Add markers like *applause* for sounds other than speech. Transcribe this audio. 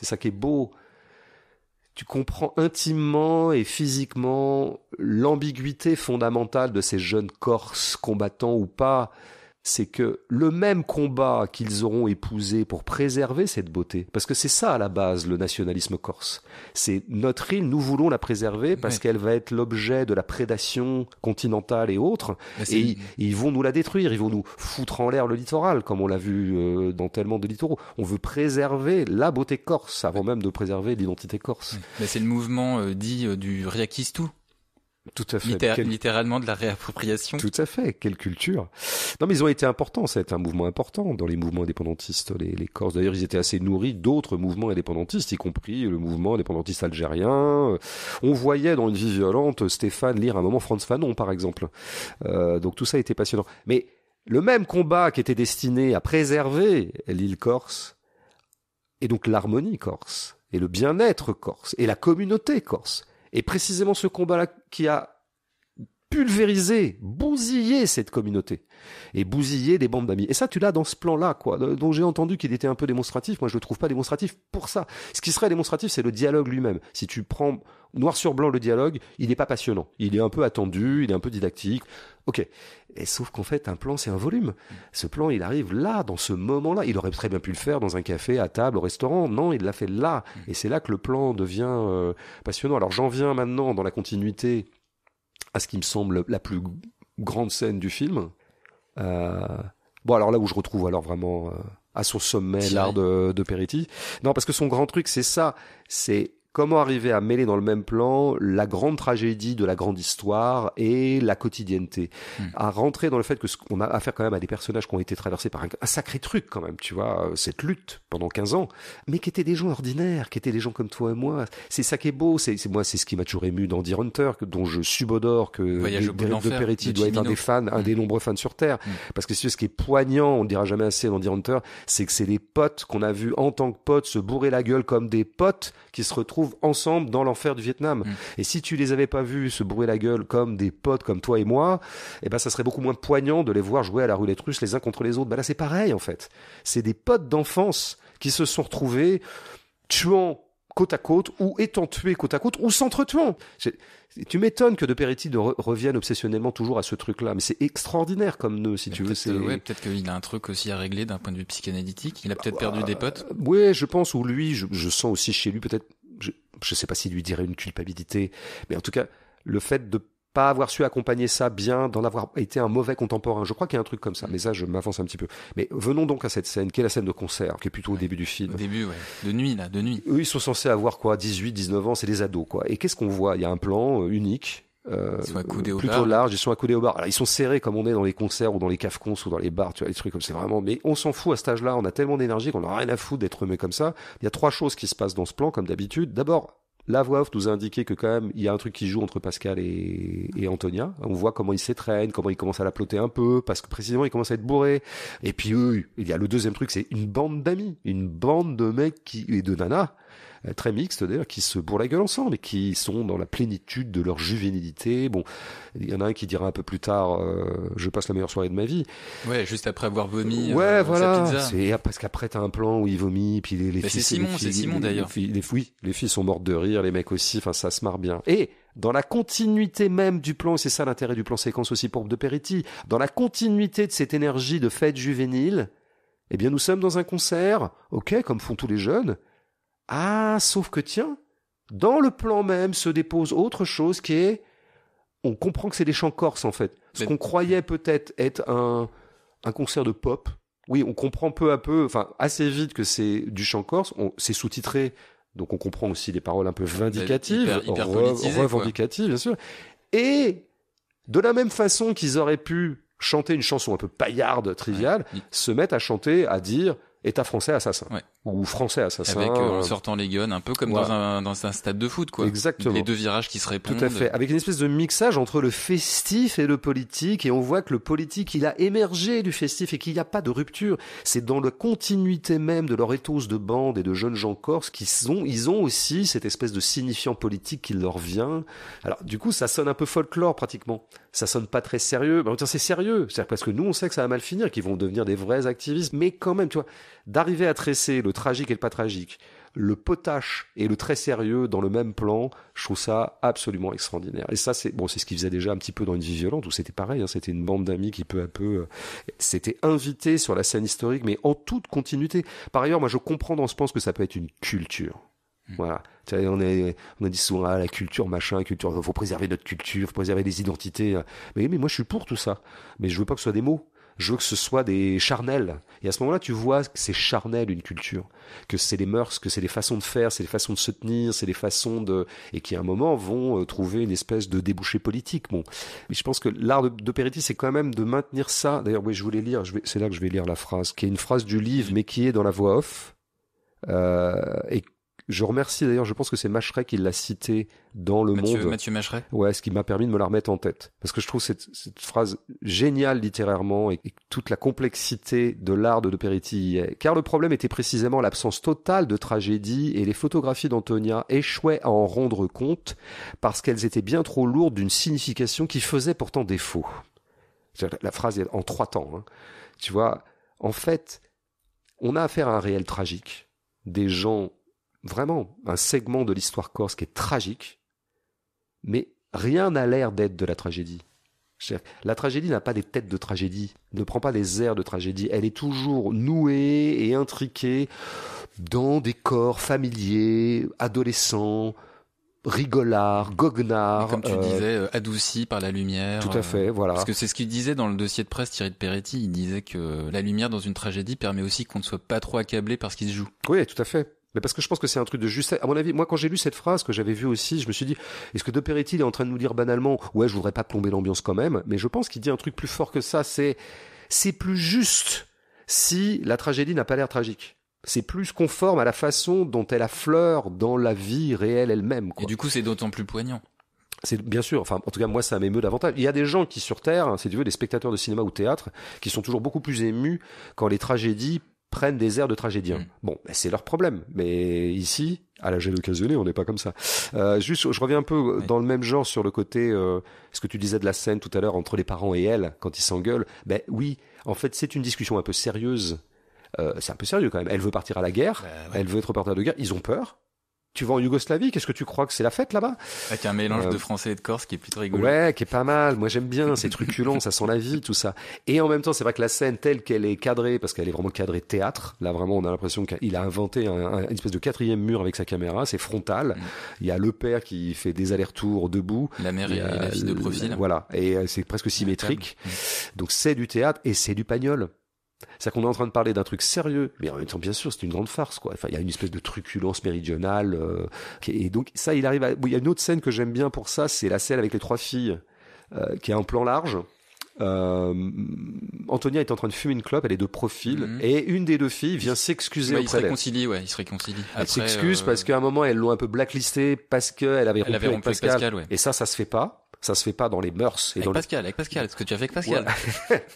C'est ça qui est beau. Tu comprends intimement et physiquement l'ambiguïté fondamentale de ces jeunes Corses combattants ou pas, c'est que le même combat qu'ils auront épousé pour préserver cette beauté, parce que c'est ça à la base le nationalisme corse, c'est notre île, nous voulons la préserver parce qu'elle va être l'objet de la prédation continentale et autres, et ils, vont nous la détruire, ils vont nous foutre en l'air le littoral, comme on l'a vu euh, dans tellement de littoraux. On veut préserver la beauté corse avant même de préserver l'identité corse. c'est le mouvement euh, dit euh, du Riakistu tout à fait. Littéralement de la réappropriation. Tout à fait. Quelle culture. Non, mais ils ont été importants. Ça a été un mouvement important dans les mouvements indépendantistes, les, les Corses. D'ailleurs, ils étaient assez nourris d'autres mouvements indépendantistes, y compris le mouvement indépendantiste algérien. Euh, on voyait dans une vie violente Stéphane lire un moment Franz Fanon, par exemple. Euh, donc tout ça a était passionnant. Mais le même combat qui était destiné à préserver l'île Corse, et donc l'harmonie corse, et le bien-être corse, et la communauté corse, et précisément ce combat-là qui a pulvérisé, bousillé cette communauté et bousillé des bandes d'amis. Et ça, tu l'as dans ce plan-là, quoi, dont j'ai entendu qu'il était un peu démonstratif. Moi, je le trouve pas démonstratif pour ça. Ce qui serait démonstratif, c'est le dialogue lui-même. Si tu prends noir sur blanc le dialogue, il n'est pas passionnant. Il est un peu attendu, il est un peu didactique. Ok. Et sauf qu'en fait, un plan, c'est un volume. Ce plan, il arrive là, dans ce moment-là. Il aurait très bien pu le faire dans un café, à table, au restaurant. Non, il l'a fait là. Et c'est là que le plan devient euh, passionnant. Alors j'en viens maintenant, dans la continuité, à ce qui me semble la plus grande scène du film. Euh... Bon, alors là où je retrouve alors vraiment... Euh, à son sommet l'art de, de Peretti. Non, parce que son grand truc, c'est ça, c'est Comment arriver à mêler dans le même plan la grande tragédie de la grande histoire et la quotidienneté, hmm. à rentrer dans le fait que ce qu'on a affaire quand même à des personnages qui ont été traversés par un, sacré truc quand même, tu vois, euh, cette lutte pendant 15 ans, mais qui étaient des gens ordinaires, qui étaient des gens comme toi et moi. C'est ça qui est beau, c'est moi c'est ce qui m'a toujours ému d'Andy Hunter, dont je subodore que de, doit être un des fans, un hmm. des nombreux fans sur terre, hmm. parce que ce qui est poignant, on ne dira jamais assez d'Andy Hunter, c'est que c'est des potes qu'on a vus en tant que potes se bourrer la gueule comme des potes qui se retrouvent ensemble dans l'enfer du Vietnam. Mm. Et si tu les avais pas vus se brouiller la gueule comme des potes comme toi et moi, eh ben ça serait beaucoup moins poignant de les voir jouer à la roulette russe les uns contre les autres. Ben là c'est pareil en fait. C'est des potes d'enfance qui se sont retrouvés tuant côte à côte ou étant tués côte à côte ou s'entretuant. Tu m'étonnes que De Peretti revienne obsessionnellement toujours à ce truc-là, mais c'est extraordinaire comme nœud, si tu veux. peut-être qu'il a un truc aussi à régler d'un point de vue psychanalytique. Il a peut-être bah, perdu des potes. Ouais, je pense. Ou lui, je sens aussi chez lui peut-être je sais pas s'il lui dirait une culpabilité, mais en tout cas, le fait de pas avoir su accompagner ça bien, d'en avoir été un mauvais contemporain. Je crois qu'il y a un truc comme ça, mm. mais ça, je m'avance un petit peu. Mais venons donc à cette scène, qui est la scène de concert, qui est plutôt au début du film. Au début, ouais. De nuit, là, de nuit. Eux, ils sont censés avoir quoi 18, 19 ans, c'est des ados, quoi. Et qu'est-ce qu'on voit Il y a un plan euh, unique euh, ils sont accoudés au plutôt large ils sont accoudés au bar. Alors, ils sont serrés comme on est dans les concerts ou dans les cafcons ou dans les bars, tu vois, les trucs comme c'est vraiment. Mais on s'en fout à cet âge-là, on a tellement d'énergie qu'on n'a rien à foutre d'être remis comme ça. Il y a trois choses qui se passent dans ce plan, comme d'habitude. D'abord, la voix off nous a indiqué que quand même il y a un truc qui joue entre Pascal et, Antonia. On voit comment ils s'étreignent, comment ils commencent à la ploter un peu, parce que précisément ils commencent à être bourrés. Et puis eux, il y a le deuxième truc, c'est une bande d'amis, une bande de mecs qui, et de nanas euh, très mixte d'ailleurs, qui se bourrent la gueule ensemble et qui sont dans la plénitude de leur juvénilité. Bon, il y en a un qui dira un peu plus tard, euh, je passe la meilleure soirée de ma vie. Ouais, juste après avoir vomi. Euh, ouais, voilà. C'est ah, parce qu'après t'as un plan où il vomit, puis les, les filles. C'est Simon, c'est Simon d'ailleurs. Les, les filles sont mortes de rire, les mecs aussi. Enfin, ça se marre bien. Et dans la continuité même du plan, c'est ça l'intérêt du plan séquence aussi pour De Peretti, dans la continuité de cette énergie de fête juvénile, eh bien nous sommes dans un concert, ok, comme font tous les jeunes, ah, sauf que tiens, dans le plan même se dépose autre chose qui est, on comprend que c'est des chants corses en fait. Ce qu'on croyait peut-être être un, concert de pop. Oui, on comprend peu à peu, enfin assez vite que c'est du chant corse. C'est sous-titré, donc on comprend aussi des paroles un peu vindicatives, hyper, revendicatives bien sûr. Et de la même façon qu'ils auraient pu chanter une chanson un peu paillarde, triviale, se mettent à chanter, à dire État français assassin ouais. ou français assassin avec euh, en sortant les guns un peu comme dans, un, dans un stade de foot quoi exactement les deux virages qui se répondent tout à fait avec une espèce de mixage entre le festif et le politique et on voit que le politique il a émergé du festif et qu'il n'y a pas de rupture c'est dans la continuité même de leur ethos de bande et de jeunes gens corses qui ont ils ont aussi cette espèce de signifiant politique qui leur vient alors du coup ça sonne un peu folklore pratiquement ça sonne pas très sérieux. Mais c'est sérieux. C'est parce que nous, on sait que ça va mal finir, qu'ils vont devenir des vrais activistes. Mais quand même, tu vois, d'arriver à tresser le tragique et le pas tragique, le potache et le très sérieux dans le même plan, je trouve ça absolument extraordinaire. Et ça, c'est bon, c'est ce qu'ils faisait déjà un petit peu dans une vie violente où c'était pareil. Hein. c'était une bande d'amis qui peu à peu euh, s'étaient invités invité sur la scène historique, mais en toute continuité. Par ailleurs, moi, je comprends dans ce pense que ça peut être une culture Mm. Voilà. On, est, on a dit souvent ah, la culture, machin, culture, faut préserver notre culture, faut préserver les identités. Mais, mais moi je suis pour tout ça. Mais je veux pas que ce soit des mots. Je veux que ce soit des charnels. Et à ce moment-là, tu vois que c'est charnel une culture, que c'est les mœurs, que c'est les façons de faire, c'est les façons de se tenir, c'est les façons de et qui à un moment vont euh, trouver une espèce de débouché politique. Bon, mais je pense que l'art de, c'est quand même de maintenir ça. D'ailleurs, oui, je voulais lire. Je vais... C'est là que je vais lire la phrase, qui est une phrase du livre, mais qui est dans la voix off. Euh, et je remercie d'ailleurs, je pense que c'est Macheret qui l'a cité dans Le Monde. Mathieu Macheret. Ouais, ce qui m'a permis de me la remettre en tête. Parce que je trouve cette, phrase géniale littérairement et, toute la complexité de l'art de Doperetti Car le problème était précisément l'absence totale de tragédie et les photographies d'Antonia échouaient à en rendre compte parce qu'elles étaient bien trop lourdes d'une signification qui faisait pourtant défaut. La phrase est en trois temps. Hein. Tu vois, en fait, on a affaire à un réel tragique. Des gens vraiment un segment de l'histoire corse qui est tragique, mais rien n'a l'air d'être de la tragédie. La tragédie n'a pas des têtes de tragédie, ne prend pas des airs de tragédie. Elle est toujours nouée et intriquée dans des corps familiers, adolescents, rigolards, goguenards. Comme tu euh, disais, euh, adouci par la lumière. Tout à euh, fait, voilà. Parce que c'est ce qu'il disait dans le dossier de presse Thierry de Peretti. Il disait que la lumière dans une tragédie permet aussi qu'on ne soit pas trop accablé par ce qui se joue. Oui, tout à fait. Mais parce que je pense que c'est un truc de juste... À mon avis, moi, quand j'ai lu cette phrase que j'avais vue aussi, je me suis dit, est-ce que De Peretti est en train de nous dire banalement, ouais, je voudrais pas plomber l'ambiance quand même, mais je pense qu'il dit un truc plus fort que ça, c'est, c'est plus juste si la tragédie n'a pas l'air tragique. C'est plus conforme à la façon dont elle affleure dans la vie réelle elle-même. Et du coup, c'est d'autant plus poignant. C'est bien sûr, enfin en tout cas moi ça m'émeut davantage. Il y a des gens qui sur Terre, c'est hein, si tu veux, des spectateurs de cinéma ou théâtre, qui sont toujours beaucoup plus émus quand les tragédies prennent des airs de tragédien. Mm. Bon, ben, c'est leur problème. Mais ici, à la de occasionnée, on n'est pas comme ça. Euh, juste, je reviens un peu dans le même genre sur le côté, euh, ce que tu disais de la scène tout à l'heure entre les parents et elle, quand ils s'engueulent. Ben oui, en fait, c'est une discussion un peu sérieuse. Euh, c'est un peu sérieux quand même. Elle veut partir à la guerre, bah elle veut être porteuse de guerre. Ils ont peur, tu vas en Yougoslavie, qu'est-ce que tu crois que c'est la fête là-bas Avec un mélange euh, de français et de corse qui est plutôt rigolo. Ouais, qui est pas mal. Moi j'aime bien, c'est *laughs* truculent, ça sent la vie, tout ça. Et en même temps, c'est vrai que la scène telle qu'elle est cadrée, parce qu'elle est vraiment cadrée théâtre, là vraiment on a l'impression qu'il a inventé une espèce de quatrième mur avec sa caméra, c'est frontal. Mm. Il y a le père qui fait des allers-retours debout. La mère et, la fille de profil. Voilà, et euh, c'est presque symétrique. Mm. Donc c'est du théâtre et c'est du pagnol. C'est-à-dire qu'on est en train de parler d'un truc sérieux, mais en même temps, bien sûr, c'est une grande farce, quoi. Enfin, il y a une espèce de truculence méridionale. Euh, et donc, ça, il arrive il y a une autre scène que j'aime bien pour ça, c'est la scène avec les trois filles, euh, qui est un plan large. Euh, Antonia est en train de fumer une clope, elle est de profil, mhm. et une des deux filles vient s'excuser Il se réconcilie, ouais, Il se réconcilie. elle s'excuse euh, parce qu'à un moment, elles l'ont un peu blacklistée parce qu'elle avait, rompu, avec Pascal. Et ça, ça se fait pas. Ça se fait pas dans les mœurs. Et avec dans Pascal, avec Pascal, ce que tu as fait avec Pascal. *laughs*